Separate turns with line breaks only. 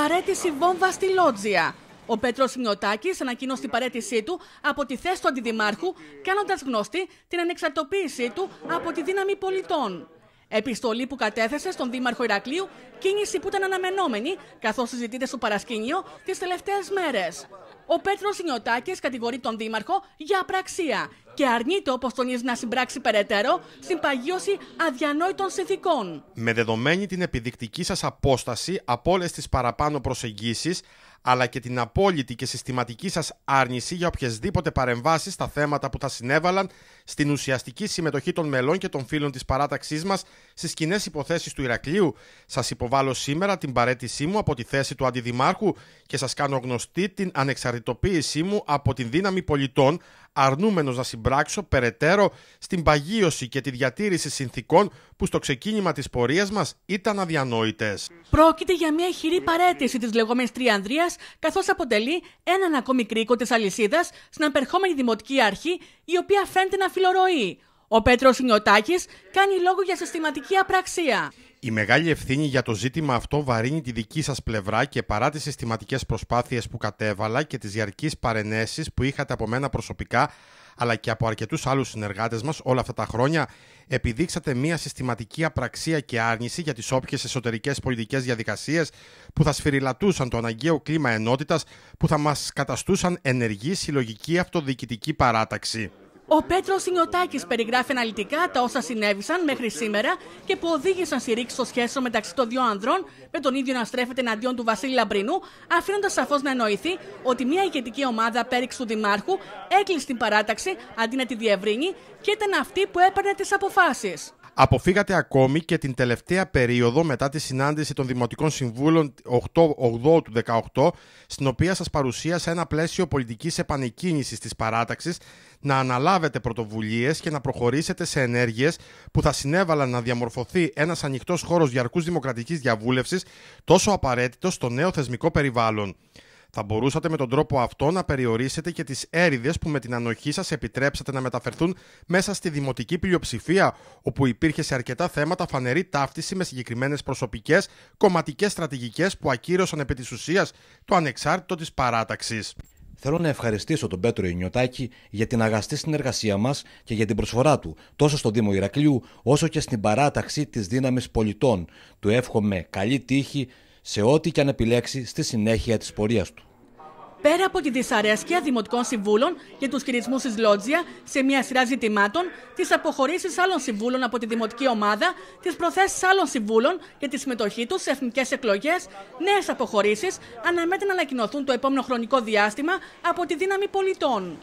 Παρέτηση βόμβα στη Λότζια. Ο Πέτρος Μιωτάκης ανακοίνωσε την παρέτησή του από τη θέση του αντιδημάρχου, κάνοντας γνωστή την ανεξαρτοποίησή του από τη δύναμη πολιτών. Επιστολή που κατέθεσε στον Δήμαρχο Ηρακλείου, κίνηση που ήταν αναμενόμενη, καθώς συζητείται στο παρασκήνιο τις τελευταίες μέρες. Ο Πέτρος Νιωτάκη κατηγορεί τον Δήμαρχο για απραξία και αρνείται, όπω τονίζει, να συμπράξει περαιτέρω στην παγίωση αδιανόητων συνθηκών.
Με δεδομένη την επιδεικτική σας απόσταση από όλες τις παραπάνω προσεγγίσεις, αλλά και την απόλυτη και συστηματική σας άρνηση για οποιασδήποτε παρεμβάσεις στα θέματα που θα συνέβαλαν στην ουσιαστική συμμετοχή των μελών και των φίλων της παράταξής μας στις κοινέ υποθέσεις του Ηρακλείου. Σας υποβάλλω σήμερα την παρέτησή μου από τη θέση του Αντιδημάρχου και σας κάνω γνωστή την ανεξαρτητοποίησή μου από την δύναμη πολιτών αρνούμενος να συμπράξω περαιτέρω στην παγίωση και τη διατήρηση συνθήκων που στο ξεκίνημα της πορείας μας ήταν αδιανόητες.
Πρόκειται για μια χειρή παρέτηση της λεγόμενης Τριανδρίας, καθώς αποτελεί έναν ακόμη κρίκο της αλυσίδας στην απερχόμενη Δημοτική Αρχή, η οποία φαίνεται να φιλορροεί. Ο πέτρος Ινιωτάκη κάνει λόγο για συστηματική απραξία.
Η μεγάλη ευθύνη για το ζήτημα αυτό βαρύνει τη δική σας πλευρά και παρά τις συστηματικές προσπάθειες που κατέβαλα και τις διαρκείς παρενέσεις που είχατε από μένα προσωπικά αλλά και από αρκετούς άλλους συνεργάτες μας όλα αυτά τα χρόνια επιδείξατε μια συστηματική απραξία και άρνηση για τις όποιες εσωτερικές πολιτικές διαδικασίες που θα σφυριλατούσαν το αναγκαίο κλίμα ενότητας που θα μας καταστούσαν ενεργή συλλογική αυτοδιοικητική παράταξη.
Ο Πέτρος Σινιωτάκης περιγράφει αναλυτικά τα όσα συνέβησαν μέχρι σήμερα και που οδήγησαν στη ρήξη των σχέσεων μεταξύ των δύο ανδρών, με τον ίδιο να στρέφεται εναντίον του Βασίλη Λαμπρινού, αφήνοντας σαφώς να εννοηθεί ότι μια ηγετική ομάδα πέριξ του Δημάρχου έκλεισε την παράταξη αντί να τη διευρύνει και ήταν αυτή που έπαιρνε τις αποφάσεις.
Αποφύγατε ακόμη και την τελευταία περίοδο μετά τη συνάντηση των Δημοτικών Συμβούλων 8, 8 του 18, στην οποία σας παρουσίασα ένα πλαίσιο πολιτικής επανεκκίνησης της παράταξης, να αναλάβετε πρωτοβουλίες και να προχωρήσετε σε ενέργειες που θα συνέβαλαν να διαμορφωθεί ένας ανοιχτός χώρος διαρκούς δημοκρατικής διαβούλευσης, τόσο απαραίτητος στο νέο θεσμικό περιβάλλον. Θα μπορούσατε με τον τρόπο αυτό να περιορίσετε και τις έρηδες που με την ανοχή σας επιτρέψατε να μεταφερθούν μέσα στη δημοτική πλειοψηφία, όπου υπήρχε σε αρκετά θέματα φανερή ταύτιση με συγκεκριμένες προσωπικές κομματικές στρατηγικές που ακύρωσαν επί της ουσίας το ανεξάρτητο της παράταξης. Θέλω να ευχαριστήσω τον Πέτρο Ινιωτάκη για την αγαστή συνεργασία μας και για την προσφορά του τόσο στο Δήμο Ηρακλείου όσο και στην παράταξη της δύναμης πολιτών. Του εύχομαι καλή τύχη σε ό,τι και αν επιλέξει στη συνέχεια της πορείας του.
Πέρα από τη δυσαρέσκεια δημοτικών συμβούλων για τους χειρισμούς της Λότζια σε μια σειρά ζητημάτων, τις αποχωρήσεις άλλων συμβούλων από τη δημοτική ομάδα, τις προθέσεις άλλων συμβούλων για τη συμμετοχή τους σε εθνικές εκλογές, νέες αποχωρήσεις αναμένεται να ανακοινωθούν το επόμενο χρονικό διάστημα από τη δύναμη πολιτών.